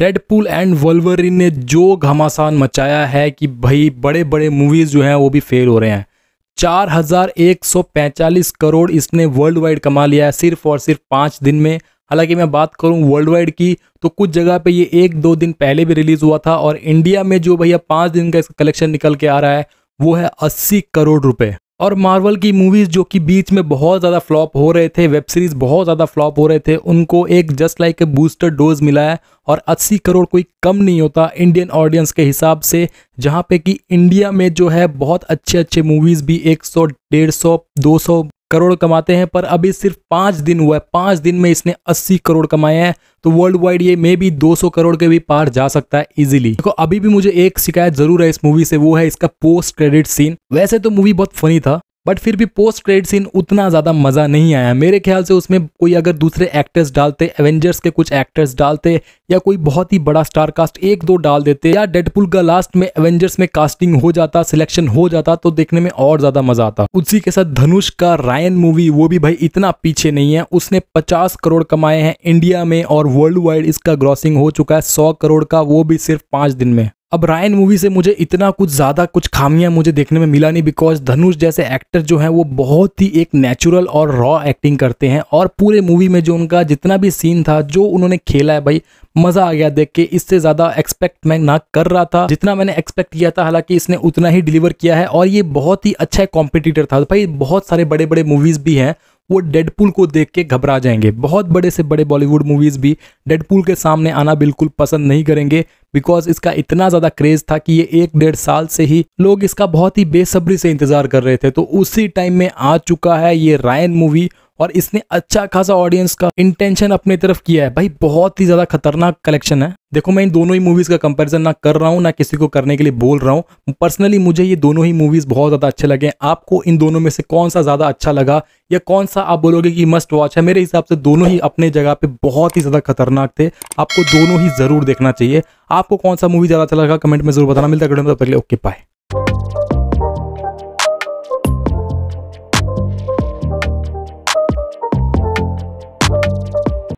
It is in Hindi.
डेडपूल एंड वल्वरिन ने जो घमासान मचाया है कि भाई बड़े बड़े मूवीज़ जो हैं वो भी फेल हो रहे हैं 4145 करोड़ इसने वर्ल्ड वाइड कमा लिया है सिर्फ और सिर्फ पाँच दिन में हालांकि मैं बात करूं वर्ल्ड वाइड की तो कुछ जगह पे ये एक दो दिन पहले भी रिलीज़ हुआ था और इंडिया में जो भैया पाँच दिन का इसका कलेक्शन निकल के आ रहा है वो है अस्सी करोड़ रुपये और मार्वल की मूवीज़ जो कि बीच में बहुत ज़्यादा फ्लॉप हो रहे थे वेब सीरीज़ बहुत ज़्यादा फ्लॉप हो रहे थे उनको एक just like a booster dose मिला है और 80 करोड़ कोई कम नहीं होता इंडियन ऑडियंस के हिसाब से जहाँ पे कि इंडिया में जो है बहुत अच्छे अच्छे मूवीज़ भी 100 150 200 करोड़ कमाते हैं पर अभी सिर्फ पाँच दिन हुआ है पाँच दिन में इसने अस्सी करोड़ कमाए हैं तो वर्ल्ड वाइड ये मे दो 200 करोड़ के भी पार जा सकता है इजीली देखो अभी भी मुझे एक शिकायत जरूर है इस मूवी से वो है इसका पोस्ट क्रेडिट सीन वैसे तो मूवी बहुत फनी था बट फिर भी पोस्ट क्रेडिट सीन उतना ज़्यादा मज़ा नहीं आया मेरे ख्याल से उसमें कोई अगर दूसरे एक्टर्स डालते एवेंजर्स के कुछ एक्टर्स डालते या कोई बहुत ही बड़ा स्टार कास्ट एक दो डाल देते या डेडपुल का लास्ट में एवेंजर्स में कास्टिंग हो जाता सिलेक्शन हो जाता तो देखने में और ज़्यादा मज़ा आता उसी के साथ धनुष का रायन मूवी वो भी भाई इतना पीछे नहीं है उसने पचास करोड़ कमाए हैं इंडिया में और वर्ल्ड वाइड इसका ग्रॉसिंग हो चुका है सौ करोड़ का वो भी सिर्फ पाँच दिन में अब रायन मूवी से मुझे इतना कुछ ज़्यादा कुछ खामियां मुझे देखने में मिला नहीं बिकॉज धनुष जैसे एक्टर जो हैं वो बहुत ही एक नेचुरल और रॉ एक्टिंग करते हैं और पूरे मूवी में जो उनका जितना भी सीन था जो उन्होंने खेला है भाई मज़ा आ गया देख के इससे ज़्यादा एक्सपेक्ट मैं ना कर रहा था जितना मैंने एक्सपेक्ट किया था हालांकि इसने उतना ही डिलीवर किया है और ये बहुत ही अच्छा कॉम्पिटिटर था भाई बहुत सारे बड़े बड़े मूवीज़ भी हैं वो डेडपुल को देख के घबरा जाएंगे बहुत बड़े से बड़े बॉलीवुड मूवीज़ भी डेडपुल के सामने आना बिल्कुल पसंद नहीं करेंगे बिकॉज इसका इतना ज़्यादा क्रेज़ था कि ये एक डेढ़ साल से ही लोग इसका बहुत ही बेसब्री से इंतज़ार कर रहे थे तो उसी टाइम में आ चुका है ये रायन मूवी और इसने अच्छा खासा ऑडियंस का इंटेंशन अपने तरफ किया है भाई बहुत ही ज़्यादा खतरनाक कलेक्शन है देखो मैं इन दोनों ही मूवीज़ का कंपैरिजन ना कर रहा हूँ ना किसी को करने के लिए बोल रहा हूँ पर्सनली मुझे ये दोनों ही मूवीज़ बहुत ज़्यादा अच्छे लगे आपको इन दोनों में से कौन सा ज़्यादा अच्छा लगा या कौन सा आप बोलोगे कि मस्ट वॉच है मेरे हिसाब से दोनों ही अपने जगह पे बहुत ही ज़्यादा खतरनाक थे आपको दोनों ही ज़रूर देखना चाहिए आपको कौन सा मूवी ज़्यादा अच्छा लगा कमेंट में ज़रूर बताना मिलता है ओके